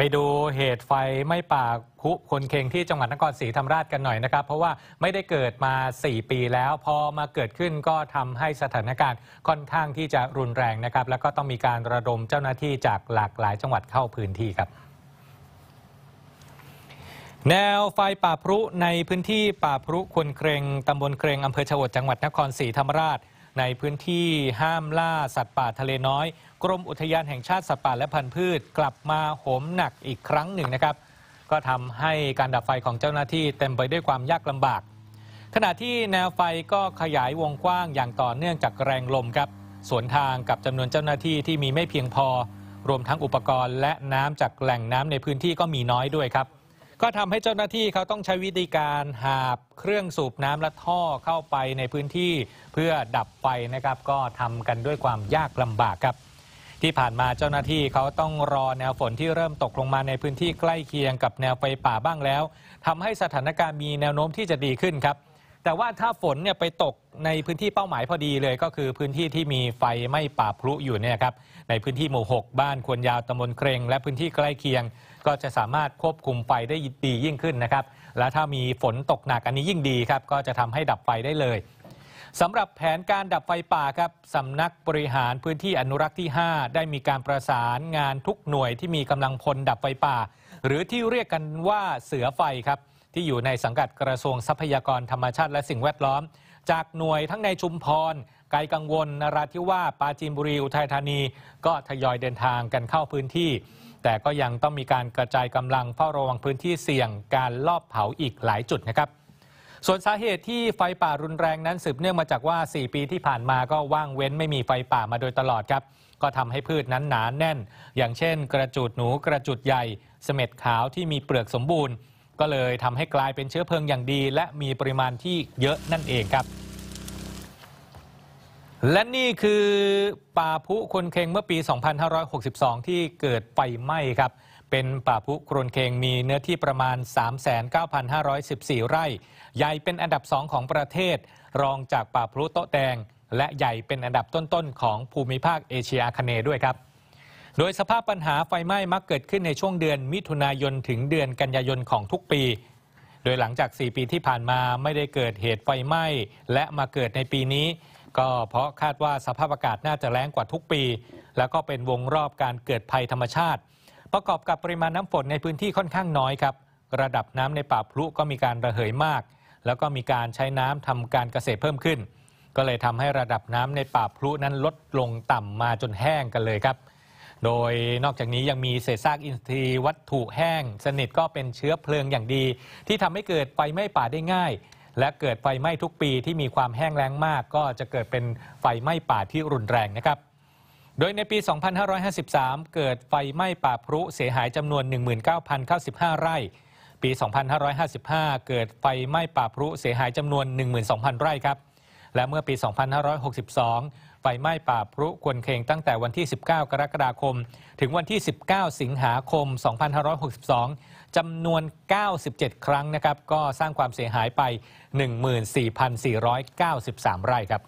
ไปดูเหตุไฟไม่ป่าคุคนเคงที่จังหวัดนครศรีธรรมราชกันหน่อยนะครับ เพราะว่าไม่ได้เกิดมา 4 ปีแล้ว พอมาเกิดขึ้นก็ทำให้สถานการณ์ค่อนข้างที่จะรุนแรงนะครับแล้วก็ต้องมีการระดมเจ้าหน้าที่จากหลากหลายจังหวัดเข้าพื้นที่ครับ แนวไฟป่าพรุในพื้นที่ป่าพรุคนเคงตาบลเคงอำเภอชวดจังหวัดนครศรีธรรมราชในพื้นที่ห้ามล่าสัตว์ป่าทะเลน้อย กรมอุทยานแห่งชาติสัตว์ป่าและพันธุ์พืช กลับมาโหมหนักอีกครั้งหนึ่งนะครับ ก็ทำให้การดับไฟของเจ้าหน้าที่เต็มไปด้วยความยากลำบาก ขณะที่แนวไฟก็ขยายวงกว้างอย่างต่อเนื่องจากแรงลมครับ สวนทางกับจำนวนเจ้าหน้าที่ที่มีไม่เพียงพอ รวมทั้งอุปกรณ์ และน้ำจากแหล่งน้ำในพื้นที่ก็มีน้อยด้วยครับก็ทำให้เจ้าหน้าที่เขาต้องใช้วิธีการหาบเครื่องสูบน้ำและท่อเข้าไปในพื้นที่เพื่อดับไฟนะครับก็ทำกันด้วยความยากลำบากครับที่ผ่านมาเจ้าหน้าที่เขาต้องรอแนวฝนที่เริ่มตกลงมาในพื้นที่ใกล้เคียงกับแนวไฟป่าบ้างแล้ว ทำให้สถานการณ์มีแนวโน้มที่จะดีขึ้นครับแต่ว่าถ้าฝนเนี่ยไปตกในพื้นที่เป้าหมายพอดีเลย ก็คือพื้นที่ที่มีไฟไม่ป่าพลุอยู่เนี่ยครับในพื้นที่หมู่ 6 บ้านควนยาวตำบลเครงและพื้นที่ใกล้เคียงก็จะสามารถควบคุมไฟได้ ดียิ่งขึ้นนะครับ และถ้ามีฝนตกหนักอันนี้ยิ่งดีครับก็จะทำให้ดับไฟได้เลยสำหรับแผนการดับไฟป่าครับสำนักบริหารพื้นที่อนุรักษ์ที่ 5 ได้มีการประสานงานทุกหน่วย ที่มีกำลังพลดับไฟป่า หรือที่เรียกกันว่าเสือไฟครับ ที่อยู่ในสังกัดกระทรวงทรัพยากรธรรมชาติและสิ่งแวดล้อม จากหน่วยทั้งในชุมพรไกลกังวลนราธิวาสปาจีนบุรีอุทัยธานี ก็ทยอยเดินทางกันเข้าพื้นที่แต่ก็ยังต้องมีการกระจายกำลังเฝ้าระวังพื้นที่เสี่ยง การลอบเผาอีกหลายจุดนะครับ ส่วนสาเหตุที่ไฟป่ารุนแรงนั้นสืบเนื่องมาจากว่า 4 ปีที่ผ่านมาก็ว่างเว้นไม่มีไฟป่ามาโดยตลอดครับ ก็ทำให้พืชนั้นหนานแน่น อย่างเช่น กระจุดหนูกระจุดใหญ่ เสม็ดขาวที่มีเปลือกสมบูรณ์ ก็เลยทำให้กลายเป็นเชื้อเพลิงอย่างดี และมีปริมาณที่เยอะนั่นเองครับและนี่คือป่าพุคนเคงเมื่อปี 2562 ที่เกิดไฟไหม้ครับ เป็นป่าพุครนเคงมีเนื้อที่ประมาณ 39,514 ไร่ ใหญ่เป็นอันดับสองของประเทศ รองจากป่าพุโตแดงและใหญ่เป็นอันดับต้น ๆ ของภูมิภาคเอเชียคเนด้วยครับ โดยสภาพปัญหาไฟไหม้มักเกิดขึ้นในช่วงเดือนมิถุนายนถึงเดือนกันยายนของทุกปี โดยหลังจาก 4 ปีที่ผ่านมาไม่ได้เกิดเหตุไฟไหม้และมาเกิดในปีนี้ก็เพราะคาดว่าสภาพอากาศน่าจะแรงกว่าทุกปี แล้วก็เป็นวงรอบการเกิดภัยธรรมชาติ ประกอบกับปริมาณน้ำฝนในพื้นที่ค่อนข้างน้อยครับระดับน้ำในป่าพลุก็มีการระเหยมาก แล้วก็มีการใช้น้ำทำการเกษตรเพิ่มขึ้น ก็เลยทำให้ระดับน้ำในป่าพลุนั้นลดลงต่ำมาจนแห้งกันเลยครับ โดยนอกจากนี้ยังมีเศษซากอินทรีย์วัตถุแห้ง สนิทก็เป็นเชื้อเพลิงอย่างดี ที่ทำให้เกิดไฟไหม้ป่าได้ง่ายและเกิดไฟไหม้ทุกปีที่มีความแห้งแล้งมากก็จะเกิดเป็นไฟไหม้ป่าที่รุนแรงนะครับ โดยในปี 2553 เกิดไฟไหม้ป่าพรุเสียหายจำนวน 19,095 ไร่ ปี 2555 เกิดไฟไหม้ป่าพรุเสียหายจำนวน 12,000 ไร่ครับและเมื่อปี 2562 ไฟไหม้ป่าพรุควนเคงตั้งแต่วันที่ 19 กรกฎาคม ถึงวันที่ 19 สิงหาคม 2562 จำนวน 97 ครั้งนะครับ ก็สร้างความเสียหายไป 14,493 ไร่ครับ